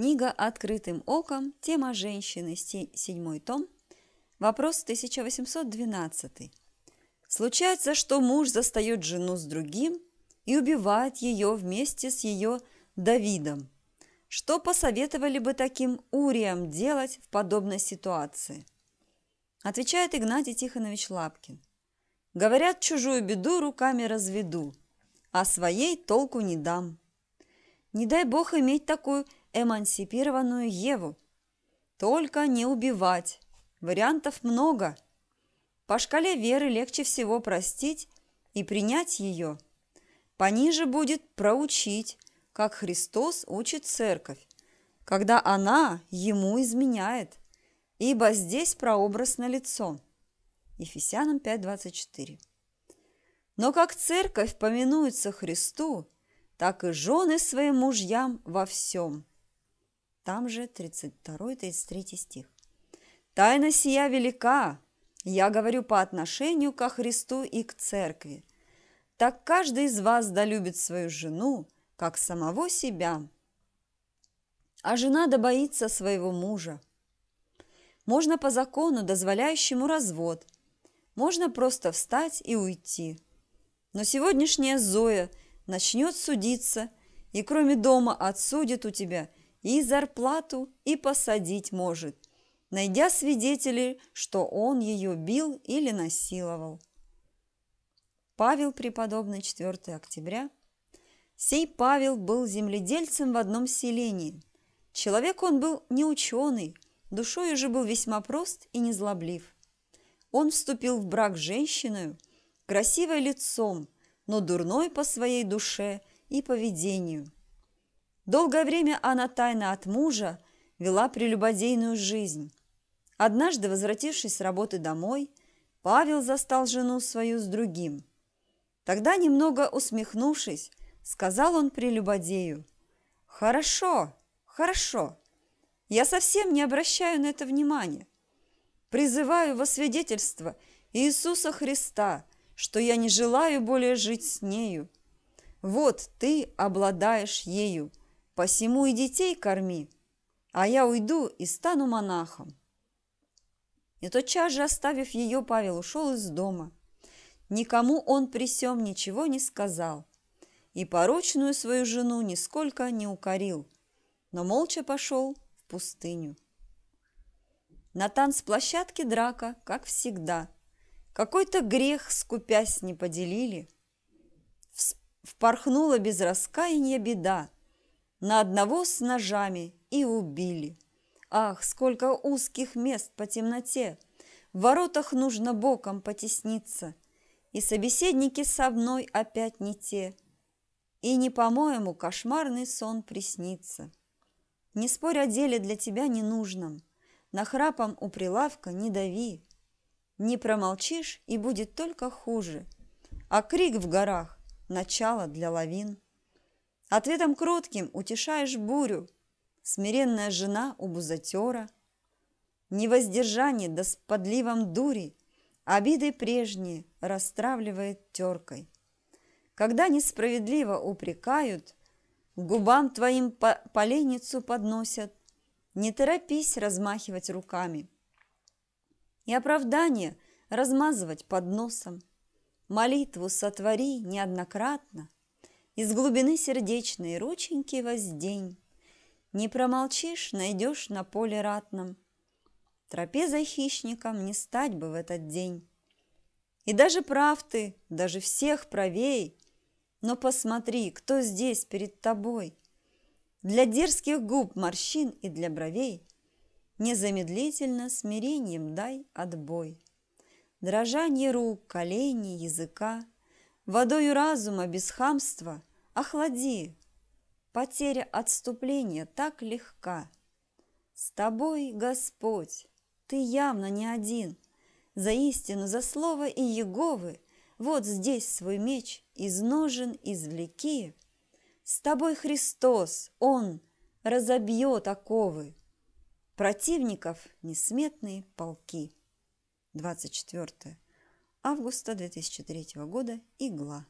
Книга «Открытым оком. Тема женщины. Седьмой том. Вопрос 1812. Случается, что муж застает жену с другим и убивает ее вместе с ее Давидом. Что посоветовали бы таким Уриям делать в подобной ситуации? Отвечает Игнатий Тихонович Лапкин. Говорят, чужую беду руками разведу, а своей толку не дам. Не дай бог иметь такую эмансипированную Еву. Только не убивать. Вариантов много. По шкале веры легче всего простить и принять ее. Пониже будет проучить, как Христос учит церковь, когда она ему изменяет, ибо здесь прообраз на лицо. Ефесянам 5.24 Но как церковь поминуется Христу, так и жены своим мужьям во всем – там же 32-33 стих. «Тайна сия велика, я говорю по отношению ко Христу и к церкви. Так каждый из вас долюбит свою жену, как самого себя. А жена добоится своего мужа. Можно по закону, дозволяющему развод. Можно просто встать и уйти. Но сегодняшняя Зоя начнет судиться и кроме дома отсудит у тебя и зарплату, и посадить может, найдя свидетелей, что он ее бил или насиловал. Павел преподобный 4 октября. Сей Павел был земледельцем в одном селении. Человек он был не ученый, душою же был весьма прост и незлоблив. Он вступил в брак с женщиной, красивой лицом, но дурной по своей душе и поведению – Долгое время она тайно от мужа вела прелюбодейную жизнь. Однажды, возвратившись с работы домой, Павел застал жену свою с другим. Тогда, немного усмехнувшись, сказал он прелюбодею, «Хорошо, хорошо, я совсем не обращаю на это внимания. Призываю во свидетельство Иисуса Христа, что я не желаю более жить с нею. Вот ты обладаешь ею, посему и детей корми, а я уйду и стану монахом». И тотчас же, оставив ее, Павел ушел из дома. Никому он при сём ничего не сказал и порочную свою жену нисколько не укорил, но молча пошел в пустыню. На танцплощадке драка, как всегда. Какой-то грех, скупясь, не поделили. Впорхнула без раскаяния беда – на одного с ножами и убили. Ах, сколько узких мест по темноте! В воротах нужно боком потесниться. И собеседники со мной опять не те. И не, по-моему, кошмарный сон приснится. Не спорь о деле для тебя ненужном. храпом у прилавка не дави. Не промолчишь, и будет только хуже. А крик в горах – начало для лавин. Ответом кротким утешаешь бурю, Смиренная жена у бузатера. Невоздержание да с подливом дури Обиды прежние расстравливает теркой. Когда несправедливо упрекают, Губам твоим по поленницу подносят, Не торопись размахивать руками. И оправдание размазывать под носом, Молитву сотвори неоднократно – из глубины сердечной рученьки воздень. Не промолчишь, найдешь на поле ратном. тропе за хищником не стать бы в этот день. И даже прав ты, даже всех правей, Но посмотри, кто здесь перед тобой. Для дерзких губ морщин и для бровей Незамедлительно смирением дай отбой. Дрожание рук, коленей, языка, Водою разума без хамства Охлади! Потеря отступления так легка. С тобой, Господь, ты явно не один. За истину, за слово и Еговы Вот здесь свой меч изножен, извлеки. С тобой Христос, Он разобьет оковы. Противников несметные полки. 24 августа 2003 года. Игла.